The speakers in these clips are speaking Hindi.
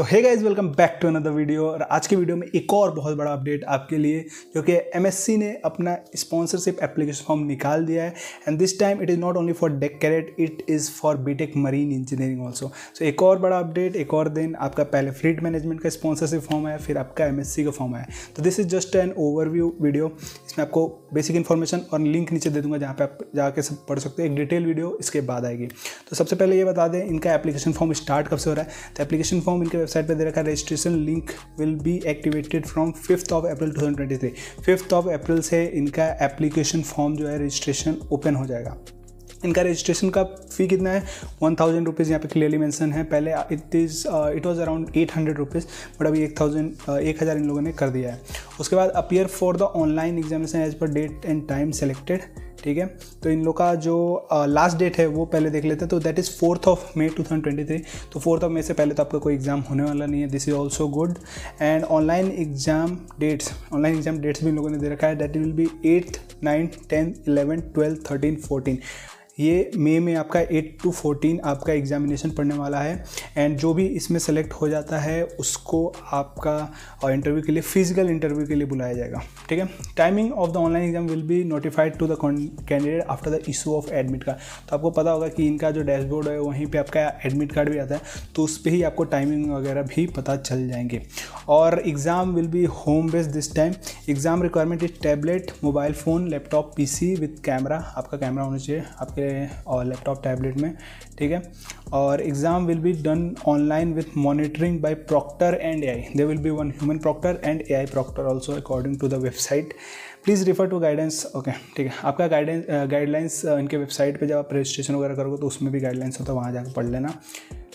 so hey guys welcome back to another video और आज के वीडियो में एक और बहुत बड़ा अपडेट आपके लिए जो कि सी ने अपना स्पॉन्सरशिप एप्लीकेशन फॉर्म निकाल दिया है and this time it is not only for deck cadet it is for B Tech marine engineering also so एक और बड़ा अपडेट एक और दिन आपका पहले फ्लीट मैनेजमेंट का स्पॉन्सरशिप फॉर्म है फिर आपका एम का फॉर्म है तो this is just an overview video इसमें आपको बेसिक इन्फॉर्मेशन और लिंक नीचे दे दूंगा जहाँ पर आप जाके सब पढ़ सकते हैं एक डिटेल वीडियो इसके बाद आएगी तो सबसे पहले ये बता दें इनका एप्लीकेशन फॉर्म स्टार्ट कब से हो रहा है तो एप्लीकेशन फॉर्म इनके वेबसाइट पर दे रखा है registration link will be activated from fifth of April two thousand twenty fifth of April से इनका एप्लीकेशन फॉर्म जो है रजिस्ट्रेशन ओपन हो जाएगा इनका रजिस्ट्रेशन का फ़ी कितना है वन थाउजेंड रुपीज़ यहाँ पे क्लियरली मेंशन है पहले it is it was around eight hundred rupees but अभी एक थाउजेंड uh, एक हज़ार इन लोगों ने कर दिया है उसके बाद appear for the online examination as per date and time selected ठीक है तो इन लोग का जो लास्ट डेट है वो पहले देख लेते हैं तो that is fourth of May 2023 तो फोर्थ ऑफ मे से पहले तो आपका कोई एग्ज़ाम होने वाला नहीं है this is also good and online exam dates online exam dates भी इन लोगों ने दे रखा है that will be eighth ninth tenth eleven twelfth thirteen fourteen ये मई में आपका एट टू फोर्टीन आपका एग्जामिनेशन पड़ने वाला है एंड जो भी इसमें सेलेक्ट हो जाता है उसको आपका इंटरव्यू के लिए फिजिकल इंटरव्यू के लिए बुलाया जाएगा ठीक है timing of the online exam will be notified to the candidate after the issue of admit card तो आपको पता होगा कि इनका जो डैशबोर्ड है वहीं पर आपका एडमिट कार्ड भी आता है तो उस पर ही आपको टाइमिंग वगैरह भी पता चल जाएंगे और exam will be home based this time exam requirement is tablet mobile phone laptop see with camera आपका कैमरा होना चाहिए आपके और लैपटॉप टैबलेट में ठीक है और exam will be done online with monitoring by proctor and A I they will be one human proctor and A I proctor also according to the website please refer to guidance okay ठीक है आपका गाइडेंस गाइडलाइंस uh, इनके वेबसाइट पे जब आप रजिस्ट्रेशन वगैरह करोगे तो उसमें भी गाइडलाइंस होता है वहाँ जाकर पढ़ लेना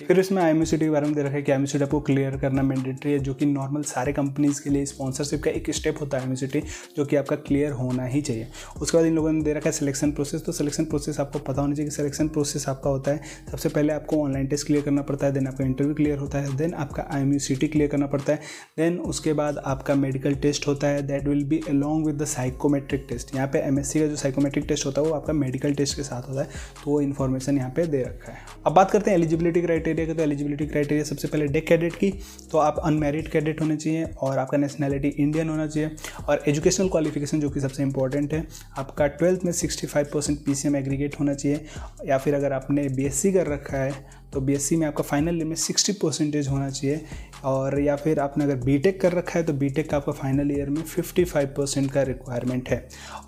फिर इसमें आई के बारे में दे रखा है कि आई आपको क्लियर करना मैंडेटरी है जो कि नॉर्मल सारे कंपनीज़ के लिए स्पॉन्सरशिप का एक स्टेप होता है आई जो कि आपका क्लियर होना ही चाहिए उसके बाद इन लोगों ने दे रखा है सिलेक्शन प्रोसेस तो सिलेक्शन प्रोसेस आपको पता होना चाहिए कि सिलेक्शन प्रोसेस आपका होता है सबसे पहले आपको ऑनलाइन टेस्ट क्लियर करना पड़ता है देन आपका इंटरव्यू क्लियर होता है देन आपका आई क्लियर करना पड़ता है देन उसके बाद आपका मेडिकल टेस्ट होता है that will be along with the psychometric test यहाँ पे एम का जो साइकोमेट्रिक टेस्ट होता है वो आपका मेडिकल टेस्ट के साथ होता है तो वो इन्फॉर्मेशन यहाँ पे दे रखा है अब बात करते हैं एलिजिबिलिटी क्राइटेरिया क्राइटेरिया का तो एलिजिबिलिटी क्राइटेरिया सबसे पहले डेक कैडेट की तो आप अनमेरिड कैडेट होने चाहिए और आपका नेशनैलिटी इंडियन होना चाहिए और एजुकेशनल क्वालिफिकेशन जो कि सबसे इंपॉर्टेंट है आपका ट्वेल्थ में फाइव परसेंट पी एग्रीगेट होना चाहिए या फिर अगर आपने बी कर रखा है तो बी में आपका फाइनल लिमिट सिक्सटी परसेंटेज होना चाहिए और या फिर आपने अगर बी कर रखा है तो बी का आपका फाइनल ईयर में 55 परसेंट का रिक्वायरमेंट है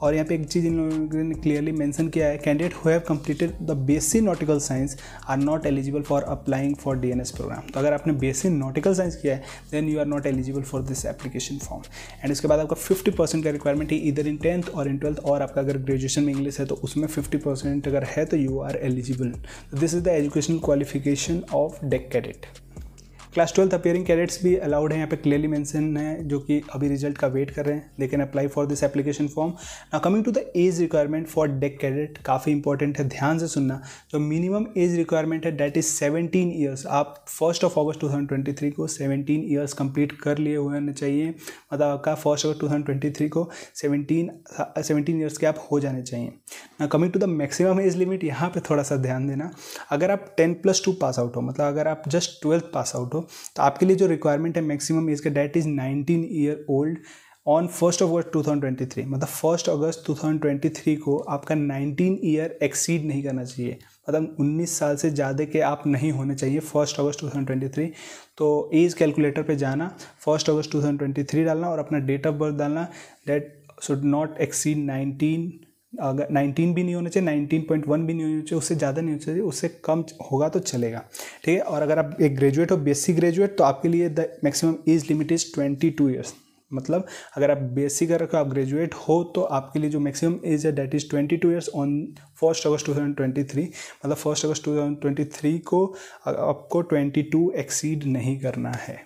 और यहाँ पे एक चीज़ इन लोगों ने क्लियरली मैंसन किया है candidate who have completed the basic nautical science are not eligible for applying for the programme तो अगर आपने बेसिक नॉटिकल साइंस किया है then you are not eligible for this application form and उसके बाद आपका फिफ्टी परसेंट का रिक्वायरमेंट है इधर इन टेंथ और इन ट्वेल्थ और आपका अगर ग्रेजुएशन में इंग्लिश है तो उसमें फिफ्टी परसेंट अगर है तो you are eligible this is the education qualification of deck cadet class twelfth appearing cadets भी अलाउड हैं यहाँ पे क्लियरली मेंशन है जो कि अभी रिजल्ट का वेट कर रहे हैं they can apply for this application form ना coming to the age requirement for deck cadet काफ़ी इंपॉर्टेंट है ध्यान से सुनना जो मिनिमम एज रिक्वायरमेंट है डेट इज़ सेवनटीन ईयर्स आप first of August two thousand twenty three को सेवनटीन ईयर्स कंप्लीट कर लिए होने चाहिए मतलब आपका first August two thousand twenty three को सेवनटीन सेवनटीन ईयर्स के आप हो जाने चाहिए coming to the maximum age limit यहाँ पे थोड़ा सा ध्यान देना अगर आप ten plus two pass out हो मतलब अगर आप जस्ट ट्वेल्थ पास आउट हो तो आपके लिए जो रिक्वायरमेंट है मैक्सिमम एज का that is nineteen year old on first August three मतलब फर्स्ट अगस्त थ्री को आपका नाइनटीन ईयर एक्सीड नहीं करना चाहिए मतलब 19 साल से ज़्यादा के आप नहीं होने चाहिए फर्स्ट अगस्त 2023 तो एज कैलकुलेटर पे जाना फर्स्ट अगस्त 2023 डालना और अपना डेट ऑफ बर्थ डालना date should not exceed nineteen अगर नाइनटीन भी नहीं होना चाहिए नाइनटीन पॉइंट वन भी नहीं होना चाहिए उससे ज़्यादा नहीं होना चाहिए उससे कम होगा तो चलेगा ठीक है और अगर आप एक ग्रेजुएट हो बीएससी ग्रेजुएट तो आपके लिए the maximum age limit is twenty two years मतलब अगर आप सी कर आप ग्रेजुएट हो तो आपके लिए जो मैक्सिमम एज है that is twenty two years on first August two thousand twenty three मतलब first August two thousand twenty three को आपको ट्वेंटी टू एक्सीड नहीं करना है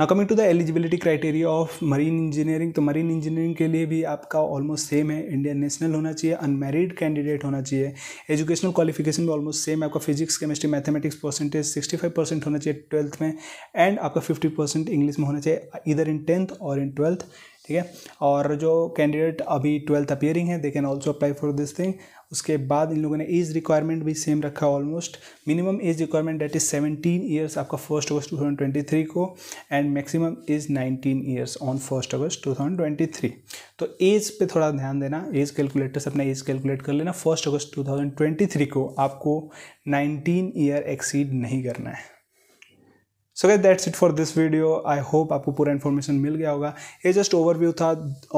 ना coming to the eligibility criteria of marine engineering तो मरीन इंजीनियरिंग के लिए भी आपका ऑलमोस्ट सेम है इंडियन नेशनल होना चाहिए अनमेरिड कैंडिडेट होना चाहिए एजुकेशनल क्वालिफिकेशन भी ऑलमोस्ट सेम है आपका physics chemistry mathematics percentage sixty five percent होना चाहिए ट्वेल्थ में एंड आपका फिफ्टी परसेंट इंग्लिश में होना चाहिए इधर इन टेंथ और इन ट्वेल्थ ठीक है और जो कैंडिडेट अभी ट्वेल्थ अपियरिंग है they can also apply for this thing उसके बाद इन लोगों ने एज रिक्वायरमेंट भी सेम रखा almost minimum age requirement that is seventeen years आपका first August two thousand twenty three को and maximum is nineteen years on first August two thousand twenty three तो एज पे थोड़ा ध्यान देना एज कैलकुलेटर से अपना एज कैलकुलेट कर लेना first August two thousand twenty three को आपको नाइनटीन ईयर एक्सीड नहीं करना है so get that's it for this video I hope आपको पूरा इन्फॉर्मेशन मिल गया होगा ये जस्ट ओवरव्यू था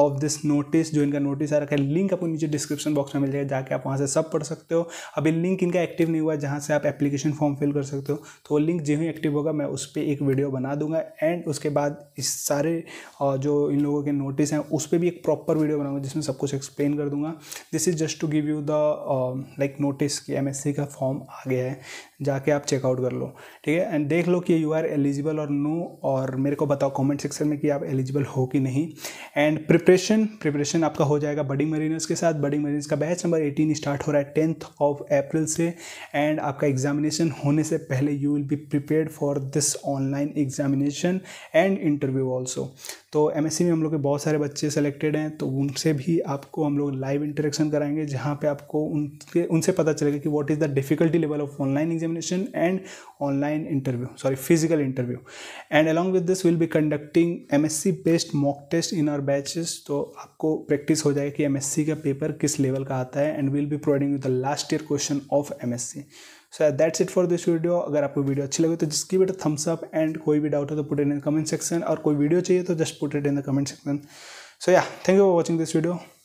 ऑफ दिस नोटिस जो इनका नोटिस आ रखा है लिंक आपको नीचे डिस्क्रिप्शन बॉक्स में मिल जाएगा जाके आप वहाँ से सब पढ़ सकते हो अभी लिंक इनका एक्टिव नहीं हुआ है जहाँ से आप एप्लीकेशन फॉर्म फिल कर सकते हो तो वो लिंक जो ही एक्टिव होगा मैं उस पर एक वीडियो बना दूंगा एंड उसके बाद इस सारे जो इन लोगों के नोटिस हैं उस पर भी एक प्रॉपर वीडियो बनाऊंगा जिसमें सब कुछ एक्सप्लेन कर दूंगा this is just to give you the like notice कि एम का फॉर्म आ गया है जाके आप चेकआउट कर लो ठीक है एंड देख लो कि यू आर एलिजिबल और नो और मेरे को बताओ कमेंट सेक्शन में कि आप एलिजिबल हो कि नहीं एंड प्रिपरेशन प्रिपरेशन आपका हो जाएगा बडिंग मरीनर्स के साथ बडिंग मरीनर्स का बैच नंबर एटीन स्टार्ट हो रहा है टेंथ ऑफ अप्रैल से एंड आपका एग्जामिनेशन होने से पहले you will be prepare for this online examination and interview also तो एम में हम लोग के बहुत सारे बच्चे सेलेक्टेड हैं तो उनसे भी आपको हम लोग लाइव इंटरेक्शन कराएंगे जहाँ पे आपको उनके उनसे पता चलेगा कि what is the difficulty level of online examination and online interview sorry physical interview and along with this will be conducting M based mock test in our batches तो आपको प्रैक्टिस हो जाएगी कि एम का पेपर किस लेवल का आता है and will be providing the last year question of M so that's it for this video अगर आपको वीडियो अच्छी लगे तो जिसकी बेटा थम्स अप एंड कोई भी डाउट हो तो put it in comment section और कोई वीडियो चाहिए तो just put it in the comment section so yeah thank you for watching this video